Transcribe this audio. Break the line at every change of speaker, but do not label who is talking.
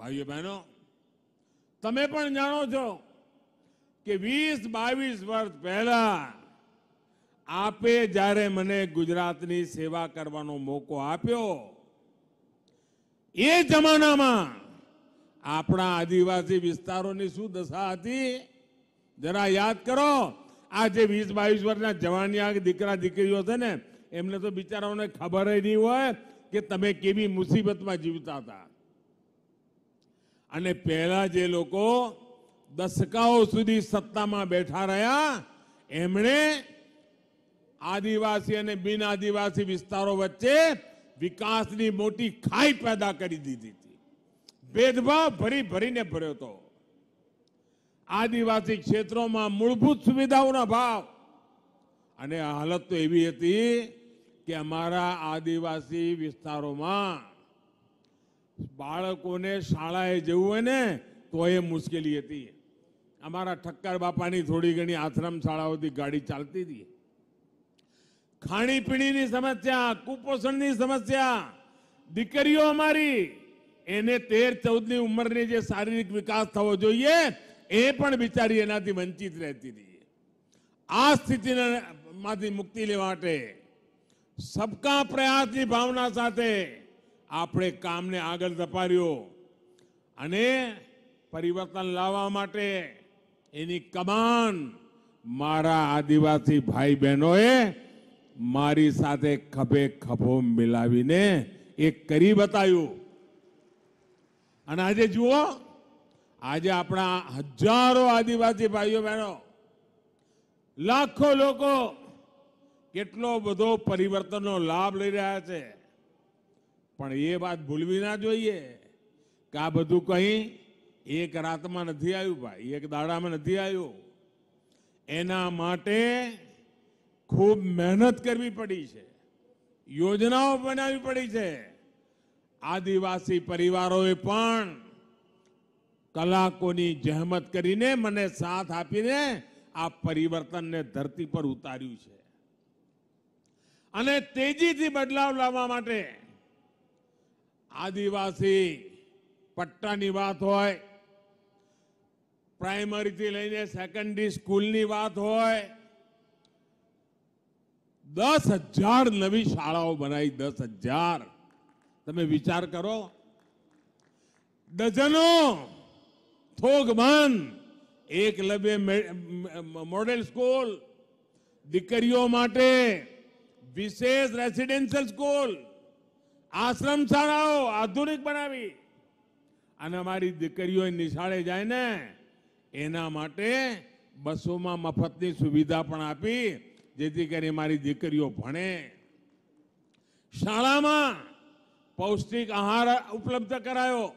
ભાઈઓ બહેનો તમે પણ જાણો છો કે વીસ બાવીસ વર્ષ પહેલા આપે જ્યારે મને ગુજરાતની સેવા કરવાનો મોકો આપ્યો એ જમાનામાં આપણા આદિવાસી વિસ્તારોની શું દશા હતી જરા યાદ કરો આ જે વીસ બાવીસ વર્ષના જવાની દીકરા દીકરીઓ છે ને એમને તો બિચારાઓને ખબર નહીં હોય કે તમે કેવી મુસીબતમાં જીવતા હતા અને પહેલા જે લોકો દશકાઓ સુધી સત્તામાં બેઠા રહ્યા એમણે આદિવાસી અને બિન આદિવાસી વિસ્તારો વચ્ચે વિકાસની મોટી ખાઈ પેદા કરી દીધી હતી ભેદભાવ ભરી ભરીને ભર્યો હતો આદિવાસી ક્ષેત્રોમાં મૂળભૂત સુવિધાઓના ભાવ અને હાલત તો એવી હતી કે અમારા આદિવાસી વિસ્તારોમાં બાળકોને શાળાએ જવું હોય ને તો એ મુશ્કેલી હતી અમારા ઠક્કર બાપાની થોડી ઘણી આશ્રમ શાળાઓથી ગાડી ચાલતી હતી ખાણીપીણીની સમસ્યા કુપોષણની સમસ્યા દીકરીઓ અમારી એને તેર ચૌદની ઉંમરની જે શારીરિક વિકાસ થવો જોઈએ એ પણ બિચારી એનાથી વંચિત રહેતી હતી આ સ્થિતિને માંથી મુક્તિ લેવા માટે સબકા પ્રયાસની ભાવના સાથે આપણે કામને આગળ ધપાવ્યો અને પરિવર્તન લાવવા માટે એની કમાન મારા આદિવાસી ભાઈ બહેનોએ મારી સાથે ખભે ખભો મિલાવીને એ કરી બતાવ્યું અને આજે જુઓ આજે આપણા હજારો આદિવાસી ભાઈઓ બહેનો લાખો લોકો કેટલો બધો પરિવર્તનનો લાભ લઈ રહ્યા છે પણ એ વાત ભૂલવી ના જોઈએ કે આ બધું કંઈ એક રાતમાં નથી આવ્યું ભાઈ એક દાડામાં નથી આવ્યું એના માટે ખૂબ મહેનત કરવી પડી છે યોજનાઓ બનાવવી પડી છે આદિવાસી પરિવારોએ પણ કલાકોની જહેમત કરીને મને સાથ આપીને આ પરિવર્તનને ધરતી પર ઉતાર્યું છે અને તેજીથી બદલાવ લાવવા માટે આદિવાસી પટ્ટાની વાત હોય પ્રાઇમરીથી લઈને સેકન્ડરી સ્કૂલની વાત હોય દસ હજાર નવી શાળાઓ બનાવી દસ હજાર તમે વિચાર કરો ડઝનો થોગમાન એકલવ્ય મોડેલ સ્કૂલ દીકરીઓ માટે વિશેષ રેસિડેન્શિયલ સ્કૂલ આશ્રમ શાળાઓ આધુનિક બનાવી અને અમારી દીકરીઓ નિશાળે જાય ને એના માટે બસોમાં મફતની સુવિધા પણ આપી જેથી કરી મારી દીકરીઓ ભણે શાળામાં પૌષ્ટિક આહાર ઉપલબ્ધ કરાયો